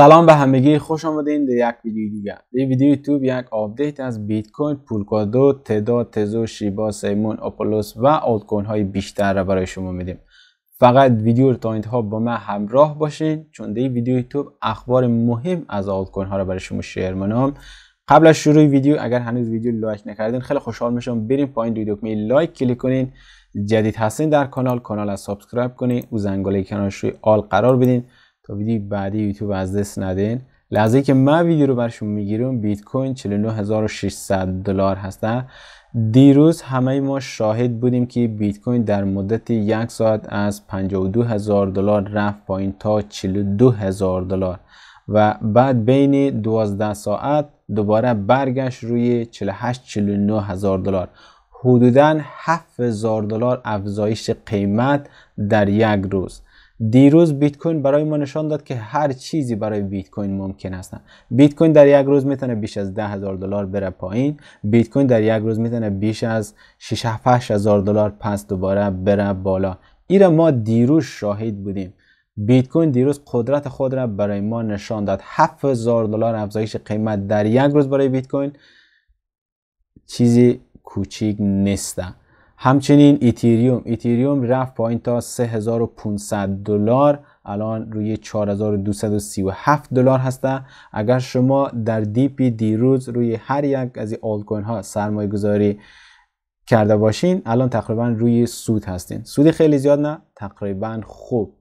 سلام به همگی خوش آمدین در یک ویدیو دیگه در ویدیو یوتیوب یک آپدیت از بیت کوین پولکادو تدا، تزو شیبا سیمون اپولوس و آلت کوین های بیشتر را برای شما میدیم فقط ویدیو رو تا انتها با من همراه باشین چون در ویدیو یوتیوب اخبار مهم از آلت کوین ها را برای شما شیر منام قبل از شروع ویدیو اگر هنوز ویدیو لایک نکردین خیلی خوشحال میشم بریم پایین روی دکمه لایک کلیک کنین جدید هستین در کانال کانال را سابسکرایب کنین و زنگوله کانال روی آل قرار بدین تا ویدیو بعدی یوتیوب از دست ندین لحظه ای که من ویدیو رو برشون میگیرم بیت کوین 49600 دلار هسته دیروز همه ما شاهد بودیم که بیت کوین در مدت یک ساعت از 52000 دلار رفت پایین تا 42000 دلار و بعد بین 12 ساعت دوباره برگشت روی 48 49 هزار دلار حدودا 7000 دلار افزایش قیمت در یک روز دیروز بیت کوین برای ما نشان داد که هر چیزی برای بیت کوین ممکن است بیت کوین در یک روز میتونه بیش از ده هزار دلار بره پایین بیت کوین در یک روز میتونه بیش از 6 هزار دلار پس دوباره بره بالا این ما دیروز شاهد بودیم بیت کوین دیروز قدرت خود را برای ما نشان داد 7000 دلار افزایش قیمت در یک روز برای بیت کوین چیزی کوچیک نیست همچنین ایتریوم ایتریوم رفت پایین تا 3500 دلار الان روی 4237 دلار هسته اگر شما در دیپی دیروز روی هر یک از این کوین ها سرمایه گذاری کرده باشین الان تقریبا روی سود هستین سود خیلی زیاد نه تقریبا خوب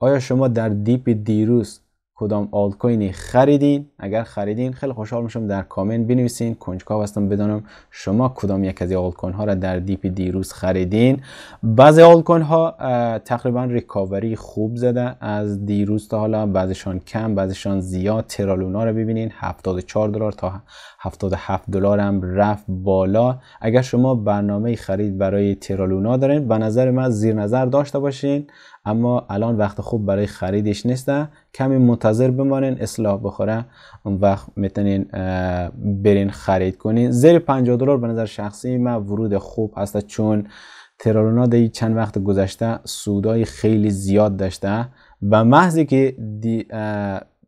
آیا شما در دیپ دیروز کدام آلت کوینی خریدین اگر خریدین خیلی خوشحال میشم در کامنت بنویسین کنجکاو هستم بدانم شما کدام یک از آلت کوین ها را در دیپی دیروز خریدین بعضی آلت کوین ها تقریبا ریکاوری خوب زده از دیروز تا حالا بعضیشان کم بعضیشان زیاد ترالونا رو ببینین 74 دلار تا 77 دلار هم رفت بالا اگر شما برنامه خرید برای ترالونا دارین به نظر من زیر نظر داشته باشین اما الان وقت خوب برای خریدش نیسته کمی منتظر بمانین اصلاح بخوره اون وقت میتونین برین خرید کنین زیر 50 دلار به نظر شخصی من ورود خوب هسته چون ترالونا در چند وقت گذشته سودای خیلی زیاد داشته و محضی که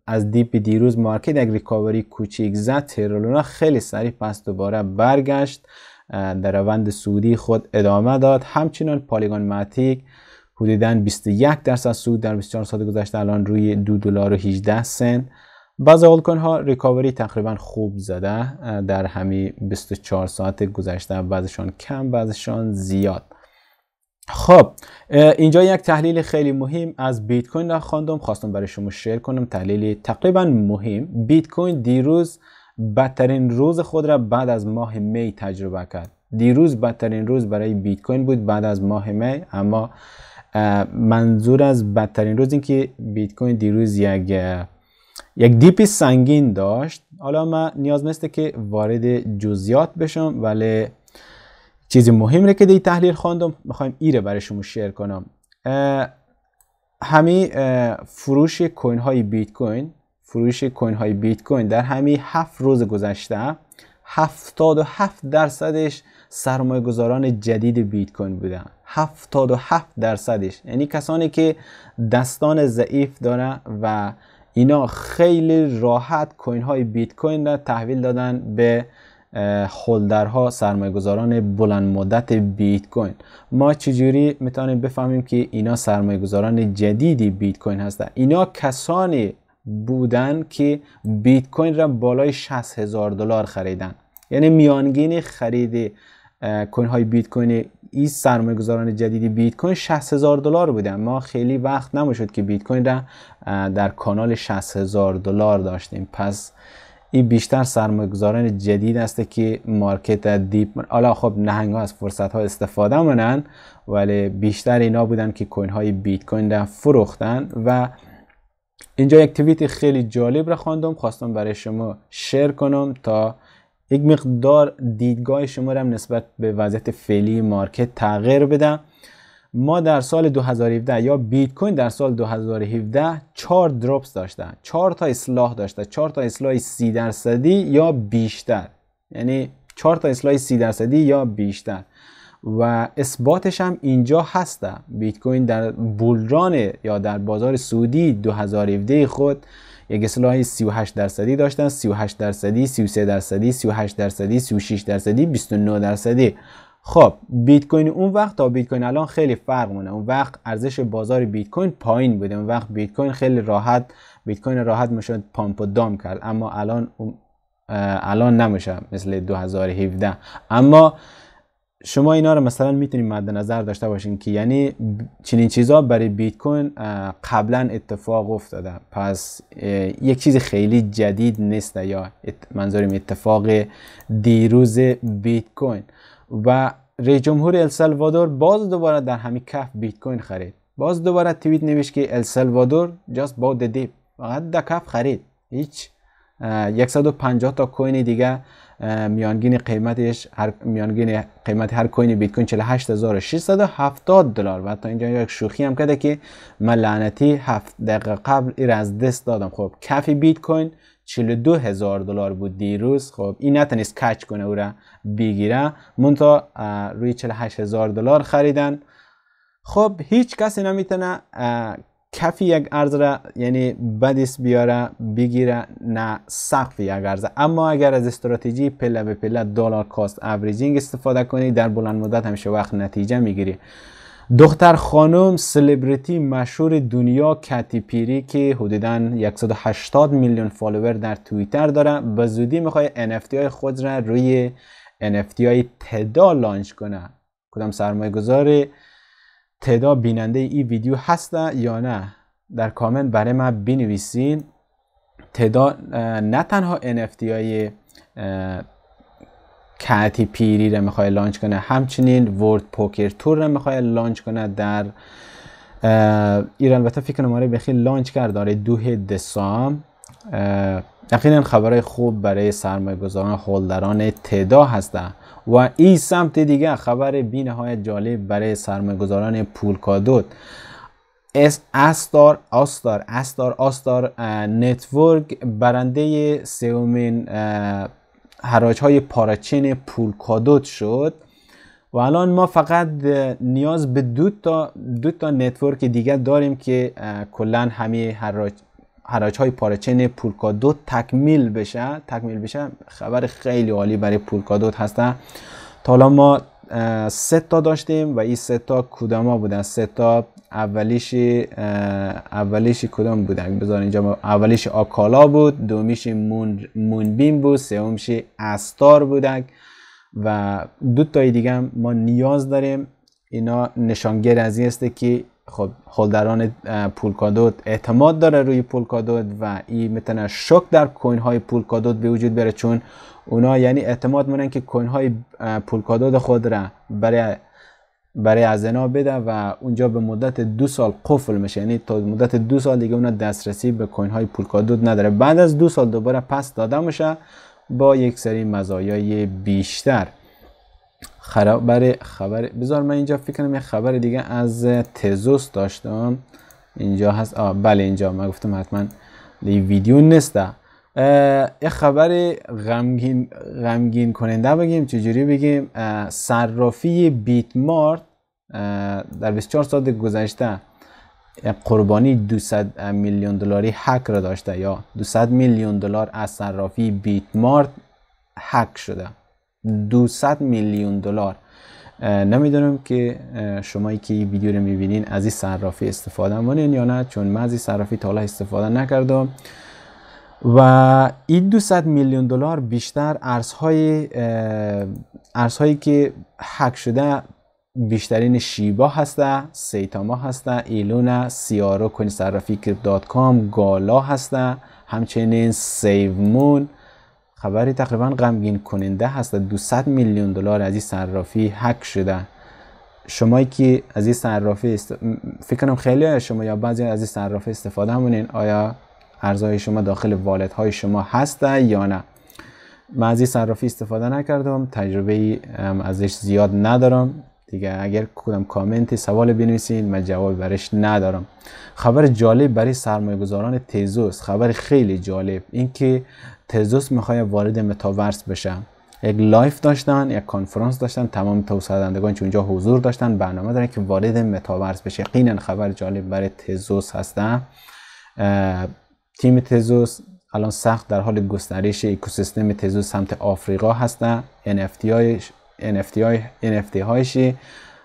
از دیپ دیروز مارکت یک ریکاوری کوچیک زد ترالونا خیلی سریع پس دوباره برگشت در روند سودی خود ادامه داد همچنان پالیگان ماتیک حدودا 21 درصد سود در 24 ساعت گذشته الان روی 2 دلار و 18 سنت بعض کوین ها ریکاوری تقریبا خوب زده در همین 24 ساعت گذشته بعضشان کم بعضشان زیاد خب اینجا یک تحلیل خیلی مهم از بیت کوین را خواندم خواستم برای شما شیر کنم تحلیل تقریبا مهم بیت کوین دیروز بدترین روز خود را بعد از ماه می تجربه کرد دیروز بدترین روز برای بیت کوین بود بعد از ماه می اما منظور از بدترین روز این که بیت کوین دیروز یک یک دیپ سنگین داشت حالا من نیاز نیست که وارد جزئیات بشم ولی چیزی مهم که دی تحلیل خواندم میخوایم ایره برای شما شیر کنم همین فروش کوین های بیت کوین فروش کوین های بیت کوین در همین هفت روز گذشته 77 درصدش سرمایه گذاران جدید بیت کوین بودن 77 درصدش یعنی کسانی که دستان ضعیف دارن و اینا خیلی راحت کوین های بیت کوین را تحویل دادن به هولدرها سرمایه گذاران بلند مدت بیت کوین ما چجوری میتونیم بفهمیم که اینا سرمایه گذاران جدیدی بیت کوین هستن اینا کسانی بودن که بیت کوین را بالای 60 هزار دلار خریدن یعنی میانگین خرید کوین های بیت کوین این سرمایه گذاران جدیدی بیت کوین 60 هزار دلار بودن ما خیلی وقت نمیشد که بیت کوین را در کانال 60 هزار دلار داشتیم پس این بیشتر سرمایه گذاران جدید است که مارکت دیپ حالا خب نهنگ ها از فرصت ها استفاده مونن ولی بیشتر اینا بودن که کوین های بیت کوین را فروختن و اینجا یک خیلی جالب را خواندم خواستم برای شما شیر کنم تا یک مقدار دیدگاه شما هم نسبت به وضعیت فعلی مارکت تغییر بدم ما در سال 2017 یا بیت کوین در سال 2017 چهار دراپس داشته چهار تا اصلاح داشته 4 تا اصلاح 30 درصدی یا بیشتر یعنی 4 تا اصلاح 30 درصدی یا بیشتر و اثباتش هم اینجا هسته بیت کوین در بولران یا در بازار سعودی 2017 خود یک اصلاحی 38 درصدی داشتن 38 درصدی 33 درصدی 38 درصدی 36 درصدی 29 درصدی خب بیت کوین اون وقت تا بیت کوین الان خیلی فرق مونه اون وقت ارزش بازار بیت کوین پایین بوده اون وقت بیت کوین خیلی راحت بیت کوین راحت میشد پامپ و دام کرد اما الان الان نمیشه مثل 2017 اما شما اینا رو مثلا میتونید مد نظر داشته باشین که یعنی چنین چیزا برای بیت کوین قبلا اتفاق افتاده پس یک چیز خیلی جدید نیست یا منظورم اتفاق دیروز بیت کوین و رئیس جمهور السلوادور باز دوباره در همین کف بیت کوین خرید باز دوباره توییت نوشت که السلوادور جاست با دیپ فقط در کف خرید هیچ 150 تا کوین دیگه میانگین قیمتش هر میانگین قیمت هر کوین بیت کوین 48670 دلار و تا اینجا یک شوخی هم کرده که من لعنتی 7 دقیقه قبل ایر از دست دادم خب کفی بیت کوین 42000 دلار بود دیروز خب این نتونست کچ کنه او را بگیره مونتا روی 48000 دلار خریدن خب هیچ کسی نمیتونه کفی یک ارز را یعنی بدیس بیاره بگیره نه سقف یک ارز اما اگر از استراتژی پله به پله دلار کاست اوریجینگ استفاده کنی در بلند مدت همیشه وقت نتیجه میگیری دختر خانم سلبریتی مشهور دنیا کتی پیری که حدودا 180 میلیون فالوور در توییتر داره به زودی میخوای NFT های خود را روی NFT های تدا لانچ کنه کدام سرمایه تعداد بیننده ای ویدیو هسته یا نه در کامنت برای ما بنویسین تعداد نه تنها NFT های کتی پیری رو میخوای لانچ کنه همچنین ورد پوکر تور رو میخوای لانچ کنه در ایران البته فکر نماره بخیل لانچ کرد داره دو دسام اخیرا خبرهای خوب برای سرمایه گذاران هولدران تدا هستند و این سمت دیگه خبر بینهایت جالب برای سرمایه گذاران پولکادوت اس استار آستار استار آستار نتورک برنده سومین حراج های پاراچین پولکادوت شد و الان ما فقط نیاز به دو تا دو تا نتورک دیگه داریم که کلا همه حراج حراج های پارچین پولکادوت تکمیل بشه تکمیل بشه خبر خیلی عالی برای پولکادوت هستن تا حالا ما سه تا داشتیم و این سه تا کدما بودن سه تا اولیشی اولیشی کدام بودن بذار اینجا اولیش آکالا بود دومیش مون مونبین بود سومش استار بودن و دو تای دیگه ما نیاز داریم اینا نشانگر از این است که خب هولدران پولکادوت اعتماد داره روی پولکادوت و این میتونه شک در کوین های پولکادوت به وجود بره چون اونا یعنی اعتماد مونن که کوین های پولکادوت خود را برای برای از اینا بده و اونجا به مدت دو سال قفل میشه یعنی تا مدت دو سال دیگه اونا دسترسی به کوین های پولکادوت نداره بعد از دو سال دوباره پس داده میشه با یک سری مزایای بیشتر خبر خبر بذار من اینجا فکر کنم یه خبر دیگه از تزوس داشتم اینجا هست آه بله اینجا من گفتم حتما ویدیو نیست یه خبر غمگین غمگین کننده بگیم چجوری بگیم صرافی بیت مارت در 24 ساعت گذشته قربانی 200 میلیون دلاری هک را داشته یا 200 میلیون دلار از صرافی بیت مارت هک شده 200 میلیون دلار نمیدونم که شمایی که این ویدیو رو میبینین از این صرافی استفاده مانین یا نه چون من از این صرافی تالا استفاده نکردم و این 200 میلیون دلار بیشتر ارزهای ارزهایی که حق شده بیشترین شیبا هسته سیتاما هسته ایلونا سیارو کنی صرافی کریپ دات کام گالا هسته همچنین سیومون خبری تقریبا غمگین کننده هست 200 میلیون دلار از این صرافی هک شده شمایی که از این صرافی است... فکر کنم خیلی شما یا بعضی از این صرافی استفاده همونین آیا ارزهای شما داخل والت های شما هسته یا نه من از این صرافی استفاده نکردم تجربه ازش زیاد ندارم دیگه اگر کدام کامنتی سوال بنویسین من جواب برش ندارم خبر جالب برای سرمایه گذاران تزوس خبر خیلی جالب اینکه تزوس میخواد وارد متاورس بشه یک لایف داشتن یک کنفرانس داشتن تمام توسعه که اونجا حضور داشتن برنامه دارن که وارد متاورس بشه یقینا خبر جالب برای تزوس هستن تیم تزوس الان سخت در حال گسترش اکوسیستم تزوس سمت آفریقا هستن NFT NFT, های NFT هایشی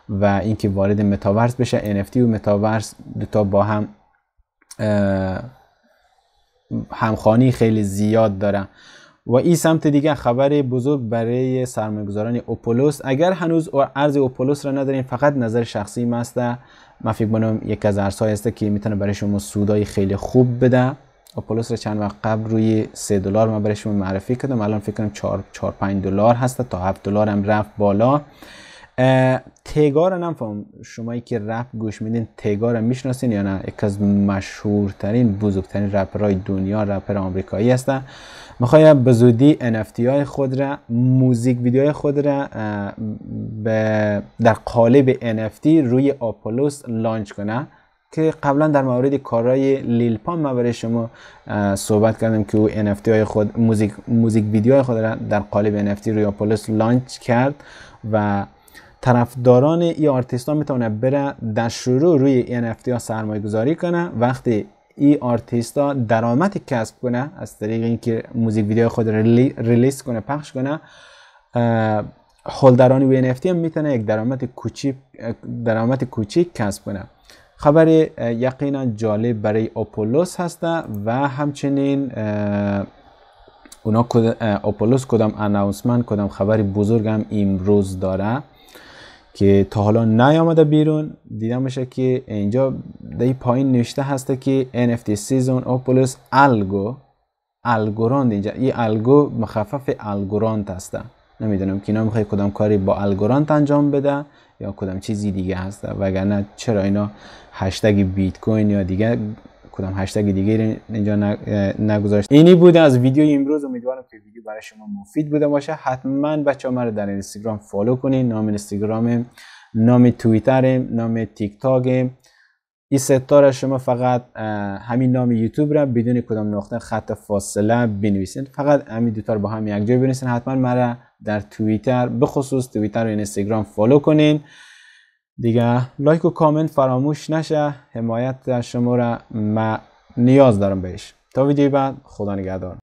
و اینکه وارد متاورس بشه NFT و متاورس تا با هم همخانی خیلی زیاد دارن و این سمت دیگه خبر بزرگ برای سرمایه‌گذاران اوپولوس اگر هنوز ارز اوپولوس را ندارین فقط نظر شخصی من است من فکر یک از ارزهایی است که میتونه برای شما سودای خیلی خوب بده آپولوس رو چند وقت قبل روی 3 دلار من برای شما معرفی کردم الان فکر کنم 4 4 5 دلار هست تا 7 دلار هم رفت بالا تگار نمیفهم شمایی که رپ گوش میدین تگا هم میشناسین یا نه یک از مشهورترین بزرگترین رپرهای دنیا رپر آمریکایی هستن میخوایم به زودی NFT های خود را موزیک های خود را در قالب NFT روی آپولوس لانچ کنه که قبلا در مورد کارهای لیل پام برای شما صحبت کردم که او NFT های خود موزیک موزیک ویدیو های خود را در قالب NFT روی پولس لانچ کرد و طرفداران این آرتیست ها میتونه بره در شروع روی NFT ها سرمایه گذاری کنه وقتی ای آرتیست ها درآمد کسب کنه از طریق اینکه موزیک ویدیو خود را کنه پخش کنه هولدران وی NFT هم میتونه یک درآمد کوچیک کوچیک کسب کنه خبر یقینا جالب برای اپولوس هسته و همچنین اونا اپولوس کدام اناونسمنت کدام خبر بزرگ هم امروز داره که تا حالا نیامده بیرون دیدم میشه که اینجا دی پایین نوشته هسته که NFT سیزون اپولوس الگو الگوراند اینجا این الگو مخفف الگوراند هسته نمیدونم که اینا میخوای کدام کاری با الگورانت انجام بده یا کدام چیزی دیگه هست وگرنه چرا اینا هشتگ بیت کوین یا دیگه کدام هشتگ دیگه اینجا نگذاشت اینی بود از ویدیو امروز امیدوارم که ویدیو برای شما مفید بوده باشه حتما بچه ها رو در اینستاگرام فالو کنین نام اینستاگرامم نام توییترم نام تیک تاکم این ستاره شما فقط همین نام یوتیوب را بدون کدام نقطه خط فاصله بنویسین فقط همین دو تا با هم یک جای حتما مرا در توییتر به خصوص توییتر و اینستاگرام فالو کنین دیگه لایک و کامنت فراموش نشه حمایت شما را من نیاز دارم بهش تا ویدیو بعد خدا نگهدار